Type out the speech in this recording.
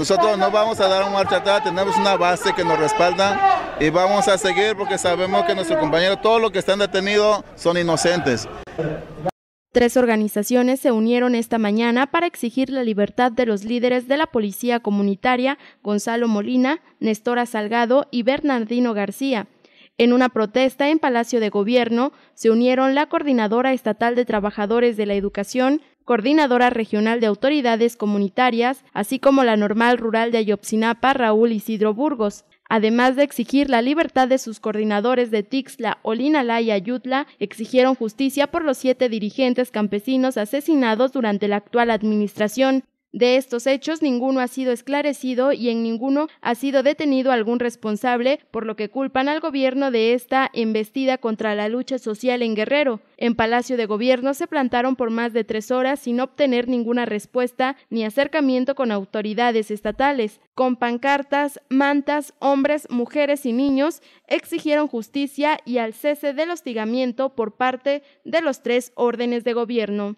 nosotros no vamos a dar un marcha atrás, tenemos una base que nos respalda y vamos a seguir porque sabemos que nuestros compañeros, todos los que están detenidos, son inocentes. Tres organizaciones se unieron esta mañana para exigir la libertad de los líderes de la policía comunitaria, Gonzalo Molina, Nestora Salgado y Bernardino García. En una protesta en Palacio de Gobierno se unieron la Coordinadora Estatal de Trabajadores de la Educación, coordinadora regional de autoridades comunitarias, así como la normal rural de Ayopsinapa Raúl Isidro Burgos, Además de exigir la libertad de sus coordinadores de Tixla, Olinalá y Ayutla, exigieron justicia por los siete dirigentes campesinos asesinados durante la actual administración, de estos hechos, ninguno ha sido esclarecido y en ninguno ha sido detenido algún responsable, por lo que culpan al gobierno de esta embestida contra la lucha social en Guerrero. En Palacio de Gobierno se plantaron por más de tres horas sin obtener ninguna respuesta ni acercamiento con autoridades estatales. Con pancartas, mantas, hombres, mujeres y niños exigieron justicia y al cese del hostigamiento por parte de los tres órdenes de gobierno.